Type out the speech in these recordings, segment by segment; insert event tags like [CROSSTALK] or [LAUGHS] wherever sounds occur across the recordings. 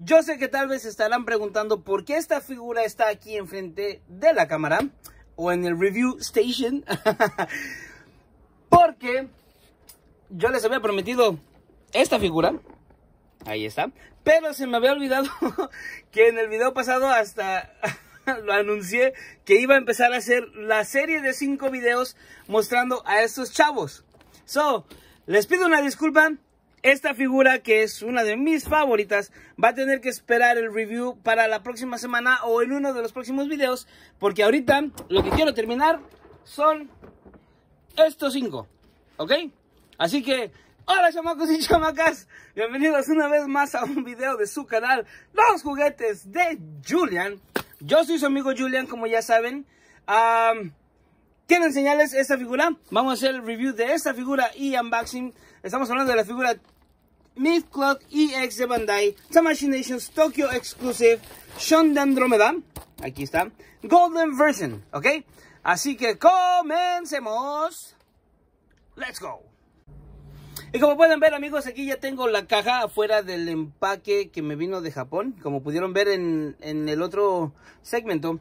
Yo sé que tal vez estarán preguntando por qué esta figura está aquí enfrente de la cámara o en el review station. [LAUGHS] Porque yo les había prometido esta figura. Ahí está. Pero se me había olvidado [LAUGHS] que en el video pasado hasta [LAUGHS] lo anuncié que iba a empezar a hacer la serie de 5 videos mostrando a estos chavos. So, les pido una disculpa. Esta figura, que es una de mis favoritas, va a tener que esperar el review para la próxima semana o en uno de los próximos videos, porque ahorita lo que quiero terminar son estos cinco, ¿ok? Así que, hola chamacos y chamacas, bienvenidos una vez más a un video de su canal, Los Juguetes de Julian. Yo soy su amigo Julian, como ya saben. ¿Quieren señales esta figura? Vamos a hacer el review de esta figura y unboxing. Estamos hablando de la figura Myth Cloud EX de Bandai, Tamashii Nations Tokyo Exclusive, Shonden Andromeda, aquí está, Golden Version, ¿ok? Así que comencemos. Let's go. Y como pueden ver amigos, aquí ya tengo la caja afuera del empaque que me vino de Japón. Como pudieron ver en, en el otro segmento,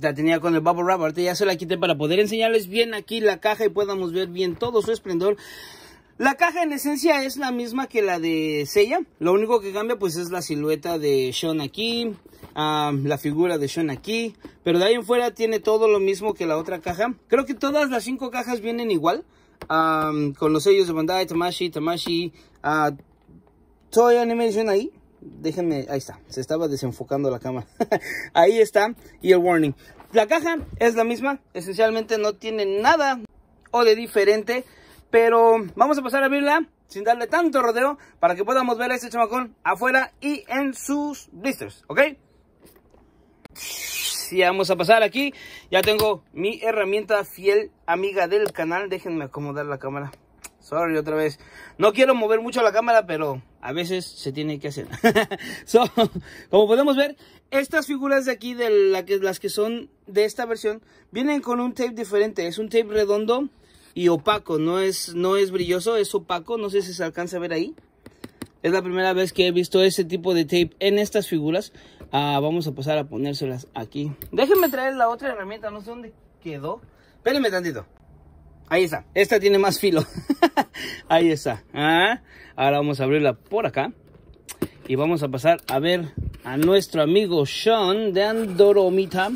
la tenía con el bubble wrap. Ahorita ya se la quité para poder enseñarles bien aquí la caja y podamos ver bien todo su esplendor. La caja en esencia es la misma que la de Sella. Lo único que cambia pues es la silueta de Sean aquí. la figura de Sean aquí. Pero de ahí en fuera tiene todo lo mismo que la otra caja. Creo que todas las cinco cajas vienen igual. con los sellos de Bandai, Tamashi, Tamashi. Ah, Toy Animation ahí. Déjenme, ahí está. Se estaba desenfocando la cámara. [LAUGHS] ahí está. Y el warning. La caja es la misma. Esencialmente no tiene nada o de diferente pero vamos a pasar a abrirla sin darle tanto rodeo para que podamos ver a este chamacón afuera y en sus blisters, ¿ok? Y vamos a pasar aquí. Ya tengo mi herramienta fiel amiga del canal. Déjenme acomodar la cámara. Sorry, otra vez. No quiero mover mucho la cámara, pero a veces se tiene que hacer. [LAUGHS] como podemos ver, estas figuras de aquí, de las que son de esta versión, vienen con un tape diferente. Es un tape redondo y opaco, no es, no es brilloso, es opaco, no sé si se alcanza a ver ahí. Es la primera vez que he visto ese tipo de tape en estas figuras. Ah, vamos a pasar a ponérselas aquí. Déjenme traer la otra herramienta, no sé dónde quedó. Espérenme tantito. Ahí está. Esta tiene más filo. [LAUGHS] Ahí está. Ah, ahora vamos a abrirla por acá. Y vamos a pasar a ver a nuestro amigo Sean de Andoromita.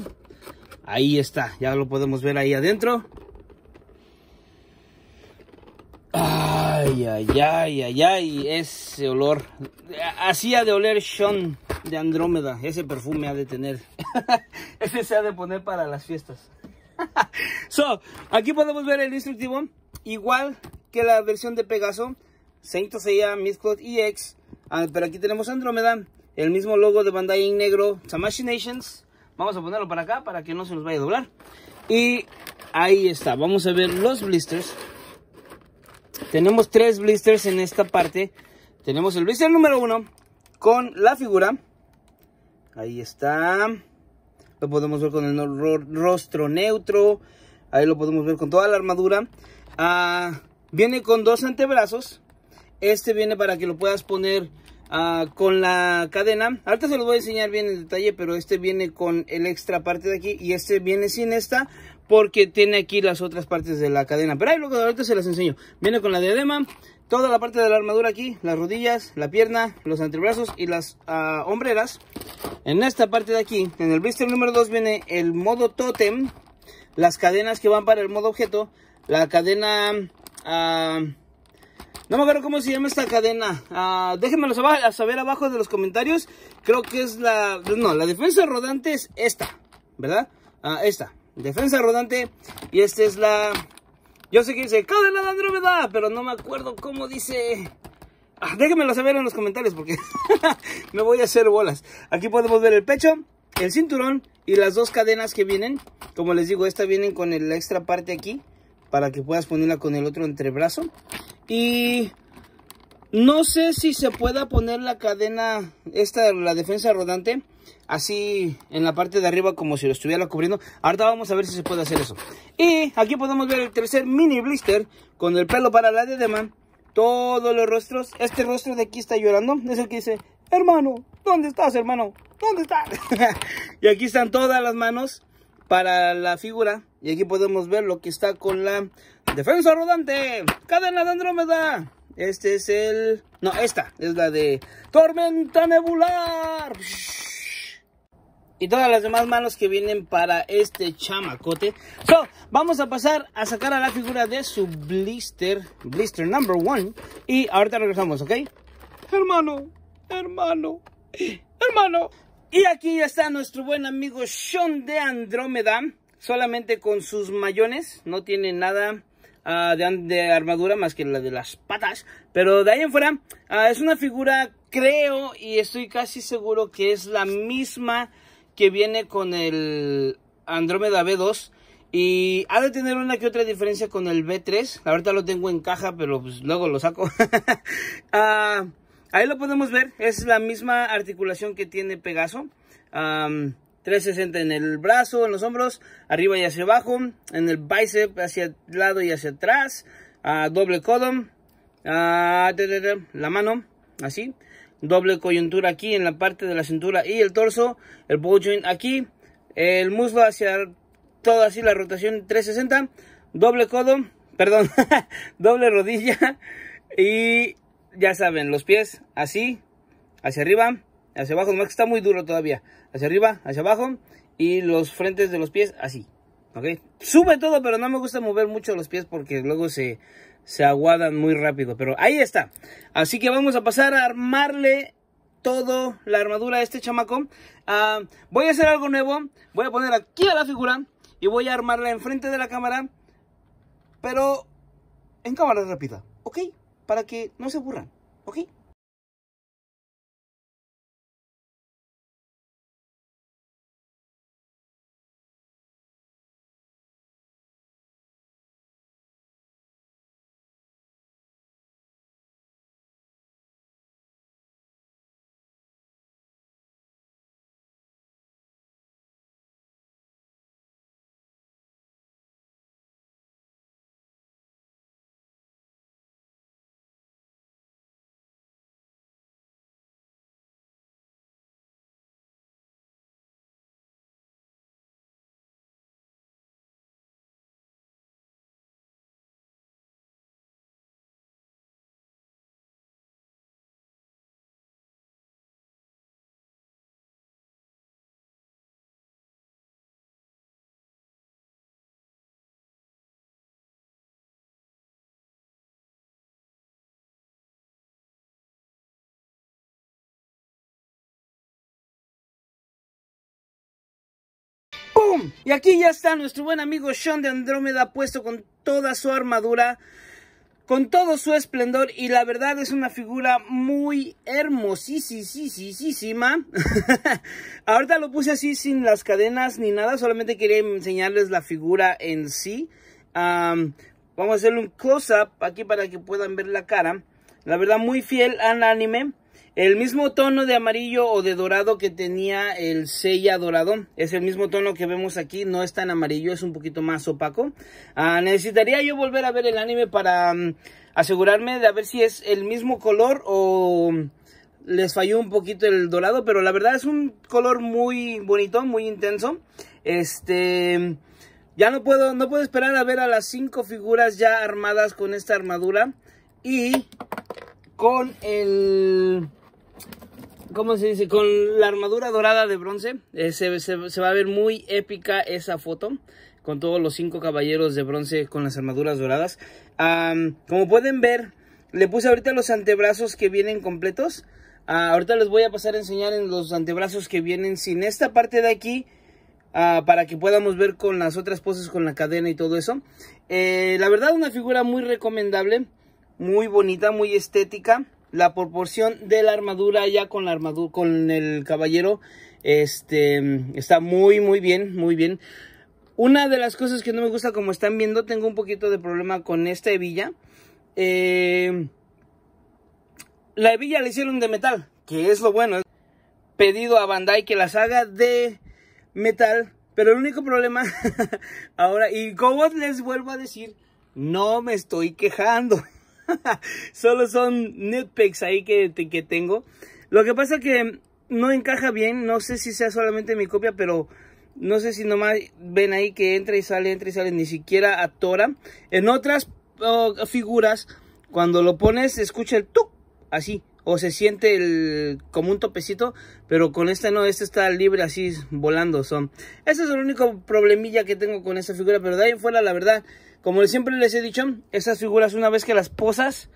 Ahí está. Ya lo podemos ver ahí adentro. Ay, ay, ay, ay, ese olor. Así de oler Sean de Andrómeda. Ese perfume ha de tener. [LAUGHS] ese se ha de poner para las fiestas. [LAUGHS] so, aquí podemos ver el instructivo. Igual que la versión de Pegaso. Saint Seiya, Miss EX. Ah, pero aquí tenemos Andrómeda. El mismo logo de Bandai en negro. Tamashii Nations. Vamos a ponerlo para acá para que no se nos vaya a doblar. Y ahí está. Vamos a ver los blisters. Tenemos tres blisters en esta parte. Tenemos el blister número uno con la figura. Ahí está. Lo podemos ver con el rostro neutro. Ahí lo podemos ver con toda la armadura. Ah, viene con dos antebrazos. Este viene para que lo puedas poner ah, con la cadena. Ahorita se los voy a enseñar bien en detalle, pero este viene con el extra parte de aquí. Y este viene sin esta porque tiene aquí las otras partes de la cadena. Pero ahí luego ahorita se las enseño. Viene con la diadema, toda la parte de la armadura aquí, las rodillas, la pierna, los antebrazos y las ah, hombreras. En esta parte de aquí, en el blister número 2 viene el modo totem, las cadenas que van para el modo objeto, la cadena... Ah, no me acuerdo cómo se llama esta cadena. Ah, déjenmelo saber abajo de los comentarios. Creo que es la... No, la defensa rodante es esta, ¿verdad? esta defensa rodante. Y esta es la... Yo sé que dice cadena de Andrómeda, pero no me acuerdo cómo dice... Ah, déjenmelo saber en los comentarios porque [LAUGHS] me voy a hacer bolas. Aquí podemos ver el pecho, el cinturón y las dos cadenas que vienen. Como les digo, esta vienen con la extra parte aquí para que puedas ponerla con el otro entrebrazo. Y no sé si se pueda poner la cadena, esta, la defensa rodante, así en la parte de arriba como si lo estuviera cubriendo. Ahorita vamos a ver si se puede hacer eso. Y aquí podemos ver el tercer mini blister con el pelo para la diadema. Todos los rostros. Este rostro de aquí está llorando. Es el que dice, hermano, ¿dónde estás, hermano? ¿Dónde estás? [LAUGHS] y aquí están todas las manos para la figura. Y aquí podemos ver lo que está con la defensa rodante. Cadena de Andrómeda. Este es el... No, esta es la de Tormenta Nebular y todas las demás manos que vienen para este chamacote. So, vamos a pasar a sacar a la figura de su blister, blister number one. Y ahorita regresamos, ¿ok? Hermano, hermano, hermano. Y aquí ya está nuestro buen amigo Sean de Andrómeda. Solamente con sus mayones. No tiene nada ah, de, armadura más que la de las patas. Pero de ahí en fuera ah, es una figura, creo y estoy casi seguro que es la misma que viene con el Andrómeda B2. Y ha de tener una que otra diferencia con el B3. Ahorita lo tengo en caja, pero pues, luego lo saco. [LAUGHS] Ah, ahí lo podemos ver. Es la misma articulación que tiene Pegaso. 360 en el brazo, en los hombros, arriba y hacia abajo, en el bicep hacia el lado y hacia atrás, a doble codo, ah, la mano, así doble coyuntura aquí en la parte de la cintura y el torso, el bow joint aquí, el muslo hacia todo así la rotación 360, doble codo, [LAUGHS] perdón, doble rodilla y ya saben, los pies así, hacia arriba, hacia abajo, no que está muy duro todavía, hacia arriba, hacia abajo y los frentes de los pies así. ¿ok? Sube todo, pero no me gusta mover mucho los pies porque luego se, se aguadan muy rápido. Pero ahí está. Así que vamos a pasar a armarle todo la armadura A este chamaco. Ah, voy a hacer algo nuevo. Voy a poner aquí a la figura y voy a armarla enfrente de la cámara. Pero en cámara rápida, ¿ok? Para que no se aburran, ¿ok? Y aquí ya está nuestro buen amigo Sean de Andrómeda puesto con toda su armadura, con todo su esplendor y la verdad es una figura muy hermosísima. [LAUGHS] Ahorita lo puse así sin las cadenas ni nada, solamente quería enseñarles la figura en sí. vamos a hacerle un close-up aquí para que puedan ver la cara. La verdad muy fiel al anime. El mismo tono de amarillo o de dorado que tenía el sella dorado. Es el mismo tono que vemos aquí. No es tan amarillo, es un poquito más opaco. Ah, necesitaría yo volver a ver el anime para mm, asegurarme de a ver si es el mismo color o mm, les falló un poquito el dorado. Pero la verdad es un color muy bonito, muy intenso. Este... Ya no puedo, no puedo esperar a ver a las cinco figuras ya armadas con esta armadura. Y con el ¿cómo se dice? Con la armadura dorada de bronce. Eh, se, va a ver muy épica esa foto. Con todos los cinco caballeros de bronce con las armaduras doradas. como pueden ver, le puse ahorita los antebrazos que vienen completos. Ah, ahorita les voy a pasar a enseñar en los antebrazos que vienen sin esta parte de aquí. Ah, para que podamos ver con las otras poses, con la cadena y todo eso. Eh, la verdad, una figura muy recomendable. Muy bonita, muy estética la proporción de la armadura ya con la armadura con el caballero este está muy muy bien muy bien una de las cosas que no me gusta como están viendo tengo un poquito de problema con esta hebilla eh, la hebilla la hicieron de metal que es lo bueno pedido a Bandai que las haga de metal pero el único problema [LAUGHS] ahora y como les vuelvo a decir no me estoy quejando [LAUGHS] Solo son nitpicks ahí que, que tengo. Lo que pasa que no encaja bien. No sé si sea solamente mi copia, pero no sé si nomás ven ahí que entra y sale, entra y sale. Ni siquiera atora. En otras oh, figuras, cuando lo pones, escucha el tuk, así o se siente el, como un topecito, pero con este no, este está libre así volando. Son. Ese es el único problemilla que tengo con esta figura, pero de ahí en fuera la verdad, como siempre les he dicho, esas figuras una vez que las posas,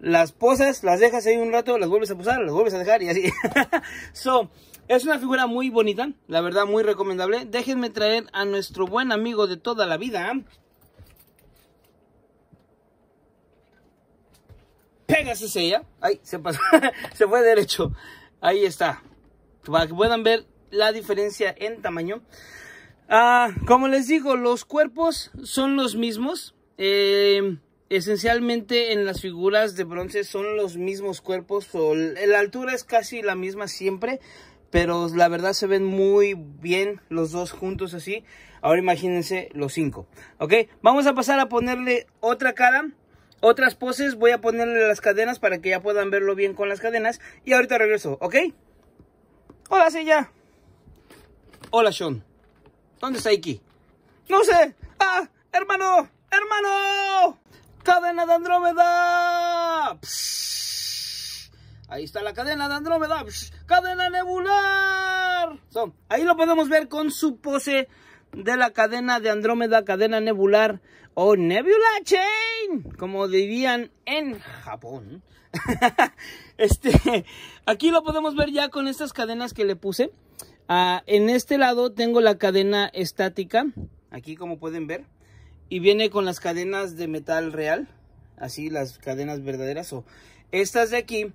las posas, las dejas ahí un rato, las vuelves a posar, las vuelves a dejar y así. [LAUGHS] son es una figura muy bonita, la verdad muy recomendable. Déjenme traer a nuestro buen amigo de toda la vida, ella. se pasó. [LAUGHS] se fue derecho. Ahí está. Para que puedan ver la diferencia en tamaño. Ah, como les digo, los cuerpos son los mismos. Em, esencialmente en las figuras de bronce son los mismos cuerpos. la altura es casi la misma siempre. Pero la verdad se ven muy bien los dos juntos así. Ahora imagínense los cinco. Ok, vamos a pasar a ponerle otra cara. Otras poses voy a ponerle las cadenas para que ya puedan verlo bien con las cadenas. Y ahorita regreso, ¿ok? Hola, silla! Hola, Sean. ¿Dónde está Iki? ¡No sé! ¡Ah! ¡Hermano! ¡Hermano! ¡Cadena de Andrómeda! Ahí está la cadena de Andrómeda. ¡Cadena nebular! ahí lo podemos ver con su pose de la cadena de Andrómeda, cadena nebular o Nebula Chain, como dirían en Japón. [LAUGHS] este, aquí lo podemos ver ya con estas cadenas que le puse. Ah, en este lado tengo la cadena estática, aquí como pueden ver, y viene con las cadenas de metal real, así las cadenas verdaderas o estas de aquí.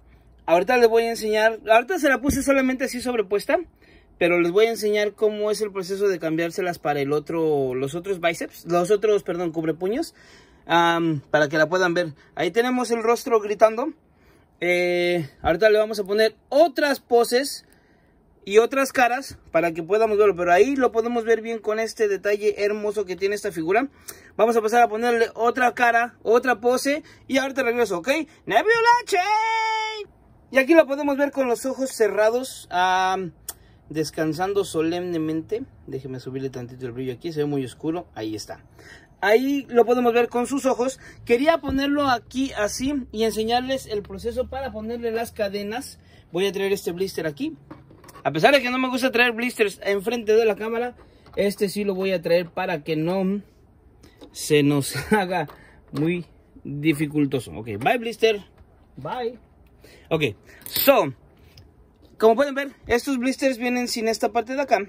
Ahorita les voy a enseñar, ahorita se la puse solamente así sobrepuesta, pero les voy a enseñar cómo es el proceso de cambiárselas para el otro, los otros biceps. los otros, perdón, cubrepuños, para que la puedan ver. Ahí tenemos el rostro gritando. Eh, ahorita le vamos a poner otras poses y otras caras para que podamos verlo, pero ahí lo podemos ver bien con este detalle hermoso que tiene esta figura. Vamos a pasar a ponerle otra cara, otra pose y ahorita regreso, ¿ok? ¡Nebula Y aquí lo podemos ver con los ojos cerrados. Um, descansando solemnemente. Déjeme subirle tantito el brillo aquí, se ve muy oscuro. Ahí está. Ahí lo podemos ver con sus ojos. Quería ponerlo aquí así y enseñarles el proceso para ponerle las cadenas. Voy a traer este blister aquí. A pesar de que no me gusta traer blisters enfrente de la cámara, este sí lo voy a traer para que no se nos [LAUGHS] haga muy dificultoso. Ok, bye blister. Bye. Ok, so como pueden ver, estos blisters vienen sin esta parte de acá.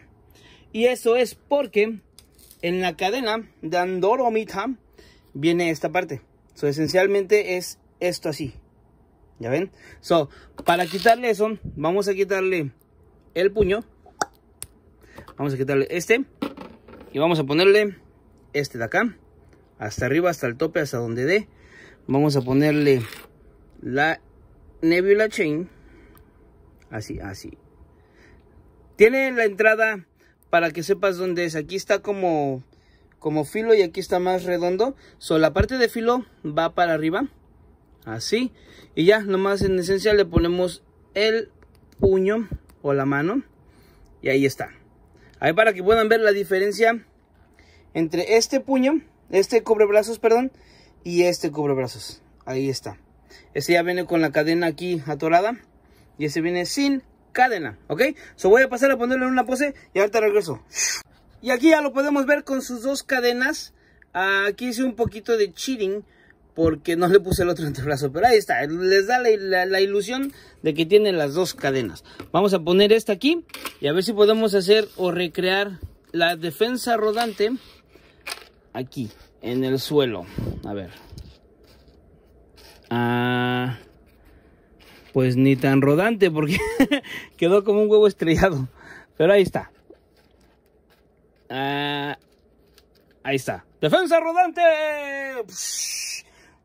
Y eso es porque en la cadena de o Midham viene esta parte. esencialmente es esto así. ¿Ya ven? So, para quitarle eso, vamos a quitarle el puño. Vamos a quitarle este. Y vamos a ponerle este de acá. Hasta arriba, hasta el tope, hasta donde dé. Vamos a ponerle la Nebula Chain. Así, así. Tiene la entrada para que sepas dónde es. Aquí está como, como filo y aquí está más redondo. So, la parte de filo va para arriba. Así. Y ya, nomás en esencia le ponemos el puño o la mano. Y ahí está. Ahí para que puedan ver la diferencia entre este puño, este cobrebrazos, perdón, y este cobrebrazos. Ahí está. Este ya viene con la cadena aquí atorada. Y ese viene sin cadena, ¿ok? So voy a pasar a ponerle en una pose y ahorita regreso. Y aquí ya lo podemos ver con sus dos cadenas. Aquí hice un poquito de cheating porque no le puse el otro [LAUGHS] antebrazo, pero ahí está, les da la, la, ilusión de que tiene las dos cadenas. Vamos a poner esta aquí y a ver si podemos hacer o recrear la defensa rodante aquí, en el suelo. A ver. Ah pues ni tan rodante porque [LAUGHS] quedó como un huevo estrellado. Pero ahí está. Ah, ahí está. Defensa rodante.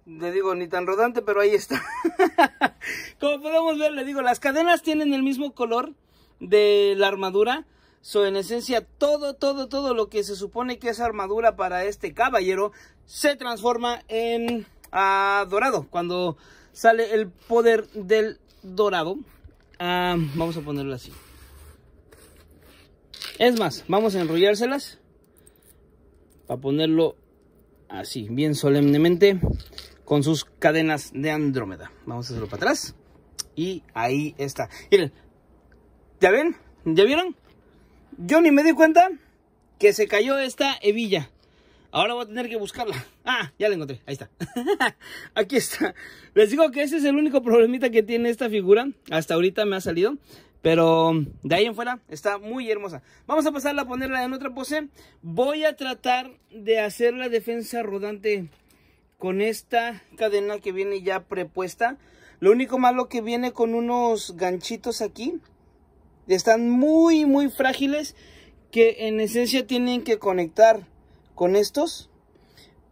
le digo, ni tan rodante, pero ahí está. [LAUGHS] como podemos ver, le digo, las cadenas tienen el mismo color de la armadura. So, en esencia, todo, todo, todo lo que se supone que es armadura para este caballero se transforma en ah, dorado. Cuando sale el poder del dorado. Ah, vamos a ponerlo así. Es más, vamos a enrollárselas. Para ponerlo así, bien solemnemente. Con sus cadenas de Andrómeda. Vamos a hacerlo para atrás. Y ahí está. Miren, ¿ya ven? ¿Ya vieron? Yo ni me di cuenta que se cayó esta hebilla. Ahora voy a tener que buscarla. Ah, ya la encontré. Ahí está. [LAUGHS] Aquí está. Les digo que ese es el único problemita que tiene esta figura. Hasta ahorita me ha salido. Pero de ahí en fuera está muy hermosa. Vamos a pasarla a ponerla en otra pose. Voy a tratar de hacer la defensa rodante con esta cadena que viene ya prepuesta. Lo único malo que viene con unos ganchitos aquí. Están muy, muy frágiles que en esencia tienen que conectar con estos.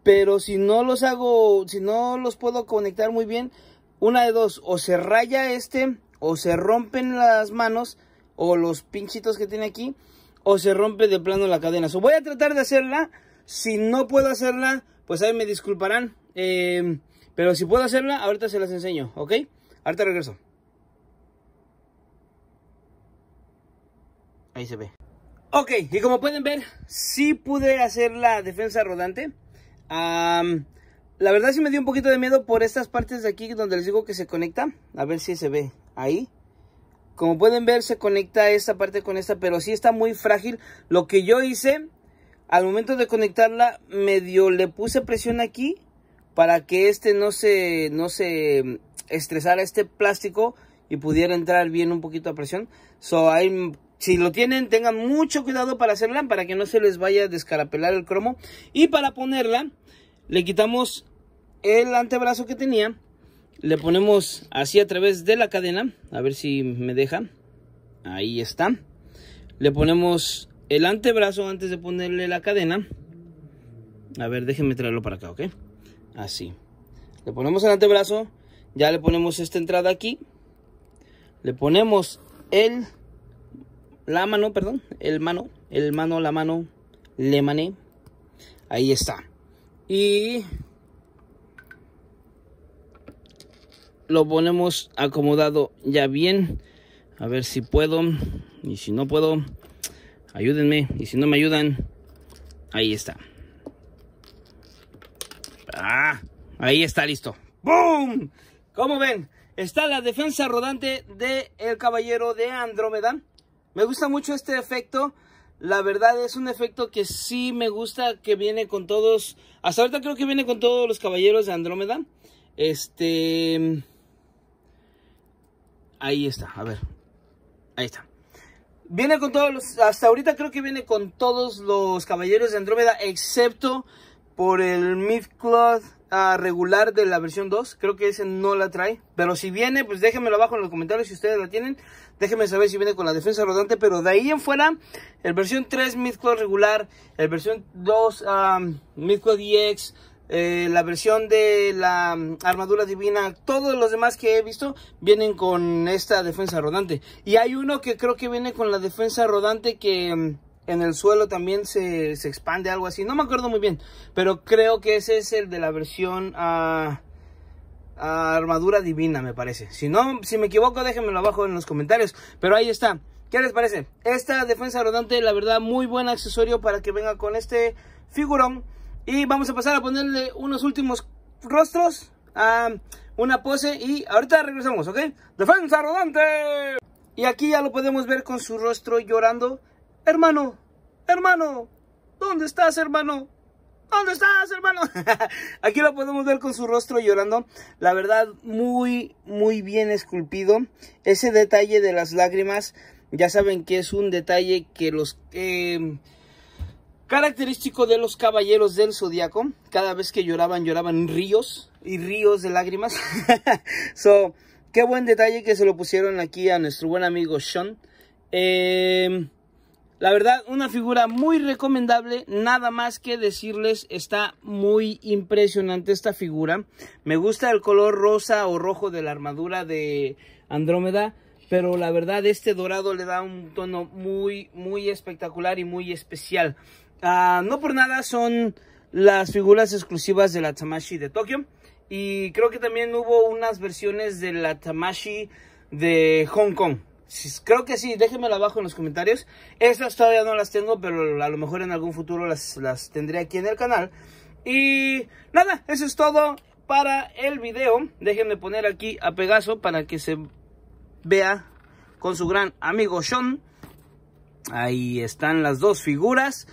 Pero si no los hago, si no los puedo conectar muy bien, una de dos, o se raya este, o se rompen las manos, o los pinchitos que tiene aquí, o se rompe de plano la cadena. voy a tratar de hacerla, si no puedo hacerla, pues ahí me disculparán. Em, pero si puedo hacerla, ahorita se las enseño, ¿ok? Ahorita regreso. Ahí se ve. Ok, y como pueden ver, sí pude hacer la defensa rodante. la verdad sí me dio un poquito de miedo por estas partes de aquí donde les digo que se conecta. A ver si se ve ahí. Como pueden ver, se conecta esta parte con esta, pero sí está muy frágil. Lo que yo hice, al momento de conectarla, medio le puse presión aquí para que este no se, no se mm, estresara este plástico y pudiera entrar bien un poquito a presión. So, ahí si lo tienen, tengan mucho cuidado para hacerla, para que no se les vaya a descarapelar el cromo. Y para ponerla, le quitamos el antebrazo que tenía. Le ponemos así a través de la cadena. A ver si me deja. Ahí está. Le ponemos el antebrazo antes de ponerle la cadena. A ver, déjenme traerlo para acá, ¿ok? Así. Le ponemos el antebrazo. Ya le ponemos esta entrada aquí. Le ponemos el la mano, perdón, el mano, el mano, la mano, le mané. Ahí está. Y lo ponemos acomodado ya bien. A ver si puedo. Y si no puedo, ayúdenme. Y si no me ayudan, ahí está. Ah, ahí está listo. ¡Boom! Como ven, está la defensa rodante del el caballero de Andrómeda. Me gusta mucho este efecto. La verdad es un efecto que sí me gusta, que viene con todos. Hasta ahorita creo que viene con todos los caballeros de Andrómeda. Este. Ahí está, a ver. Ahí está. Viene con todos los. Hasta ahorita creo que viene con todos los caballeros de Andrómeda, excepto por el Mythcloth regular de la versión 2. Creo que ese no la trae. Pero si viene, pues déjenmelo abajo en los comentarios si ustedes la tienen. Déjenme saber si viene con la defensa rodante. Pero de ahí en fuera, el versión 3 Midcore regular, el versión 2 um, DX, la versión de la armadura divina, todos los demás que he visto vienen con esta defensa rodante. Y hay uno que creo que viene con la defensa rodante que en el suelo también se, expande algo así. No me acuerdo muy bien, pero creo que ese es el de la versión a ah, ah, armadura divina, me parece. Si no, si me equivoco, déjenmelo abajo en los comentarios. Pero ahí está. ¿Qué les parece? Esta defensa rodante, la verdad, muy buen accesorio para que venga con este figurón. Y vamos a pasar a ponerle unos últimos rostros, a una pose y ahorita regresamos, ¿ok? Defensa rodante. Y aquí ya lo podemos ver con su rostro llorando hermano, hermano, ¿dónde estás, hermano? ¿Dónde estás, hermano? [LAUGHS] Aquí lo podemos ver con su rostro llorando. La verdad, muy, muy bien esculpido. Ese detalle de las lágrimas, ya saben que es un detalle que los... Em, característico de los caballeros del zodiaco. Cada vez que lloraban, lloraban ríos y ríos de lágrimas. [LAUGHS] so, qué buen detalle que se lo pusieron aquí a nuestro buen amigo Sean. Eh... La verdad, una figura muy recomendable, nada más que decirles, está muy impresionante esta figura. Me gusta el color rosa o rojo de la armadura de Andrómeda, pero la verdad este dorado le da un tono muy, muy espectacular y muy especial. Ah, no por nada son las figuras exclusivas de la Tamashi de Tokio. Y creo que también hubo unas versiones de la Tamashi de Hong Kong creo que sí, déjenmelo abajo en los comentarios. Estas todavía no las tengo, pero a lo mejor en algún futuro las, las tendré aquí en el canal. Y nada, eso es todo para el video. Déjenme poner aquí a Pegaso para que se vea con su gran amigo Sean. Ahí están las dos figuras.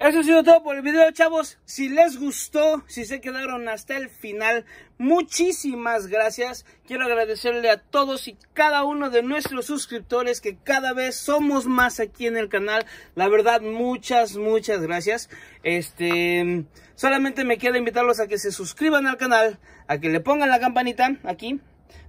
Eso ha sido todo por el video, chavos. Si les gustó, si se quedaron hasta el final, muchísimas gracias. Quiero agradecerle a todos y cada uno de nuestros suscriptores que cada vez somos más aquí en el canal. La verdad, muchas, muchas gracias. Este, solamente me queda invitarlos a que se suscriban al canal, a que le pongan la campanita aquí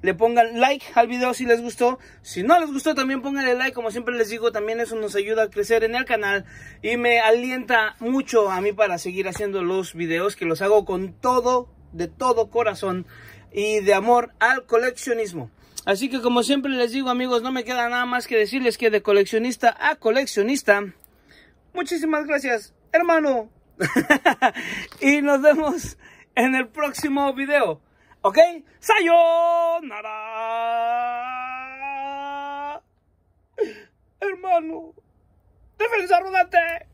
le pongan like al video si les gustó. Si no les gustó, también el like. Como siempre les digo, también eso nos ayuda a crecer en el canal y me alienta mucho a mí para seguir haciendo los videos que los hago con todo, de todo corazón y de amor al coleccionismo. Así que como siempre les digo amigos, no me queda nada más que decirles que de coleccionista a coleccionista, muchísimas gracias hermano. [LAUGHS] y nos vemos en el próximo video. ¿Ok? ¡Sayonara! Hermano, defensa rodante.